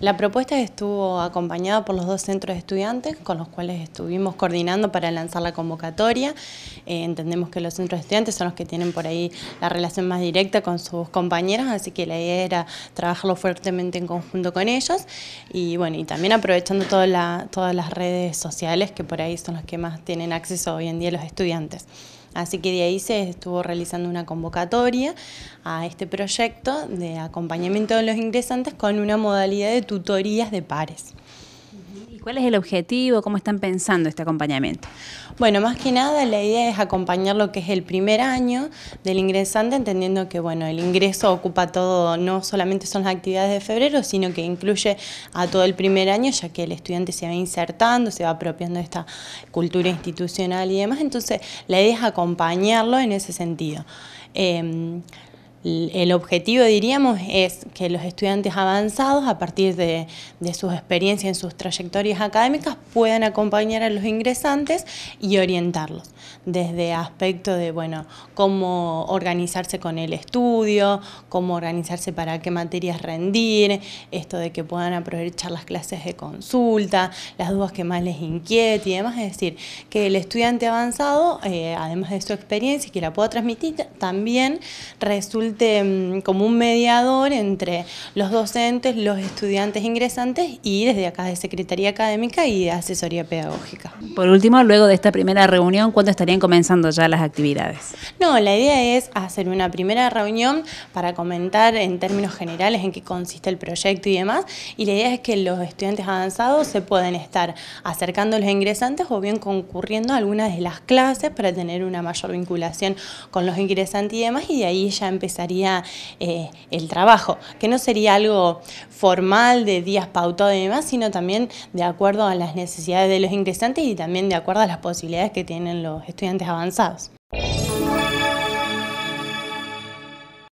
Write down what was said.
La propuesta estuvo acompañada por los dos centros de estudiantes con los cuales estuvimos coordinando para lanzar la convocatoria. Eh, entendemos que los centros de estudiantes son los que tienen por ahí la relación más directa con sus compañeros, así que la idea era trabajarlo fuertemente en conjunto con ellos y bueno, y también aprovechando todas las redes sociales que por ahí son los que más tienen acceso hoy en día los estudiantes. Así que de ahí se estuvo realizando una convocatoria a este proyecto de acompañamiento de los ingresantes con una modalidad de tutorías de pares. ¿Cuál es el objetivo? ¿Cómo están pensando este acompañamiento? Bueno, más que nada la idea es acompañar lo que es el primer año del ingresante, entendiendo que bueno, el ingreso ocupa todo, no solamente son las actividades de febrero, sino que incluye a todo el primer año, ya que el estudiante se va insertando, se va apropiando de esta cultura institucional y demás. Entonces, la idea es acompañarlo en ese sentido. Em, el objetivo, diríamos, es que los estudiantes avanzados, a partir de, sus experiencias en sus trayectorias académicas, puedan acompañar a los ingresantes y orientarlos, desde aspecto de, bueno, cómo organizarse con el estudio, cómo organizarse para qué materias rendir, esto de que puedan aprovechar las clases de consulta, las dudas que más les inquieten y demás, es decir, que el estudiante avanzado, eh, además de su experiencia y que la pueda transmitir, también resulta Mm, como un mediador entre los docentes, los estudiantes ingresantes y desde acá de Secretaría Académica y de Asesoría Pedagógica. Por último, luego de esta primera reunión, ¿cuándo estarían comenzando ya las actividades? No, la idea es hacer una primera reunión para comentar en términos generales en qué consiste el proyecto y demás, y la idea es que los estudiantes avanzados se pueden estar acercando a los ingresantes o bien concurriendo a algunas de las clases para tener una mayor vinculación con los ingresantes y demás, y de ahí ya empezar eh, el trabajo, que no sería algo formal de días pautados y demás, sino también de acuerdo a las necesidades de los ingresantes y también de acuerdo a las posibilidades que tienen los estudiantes avanzados.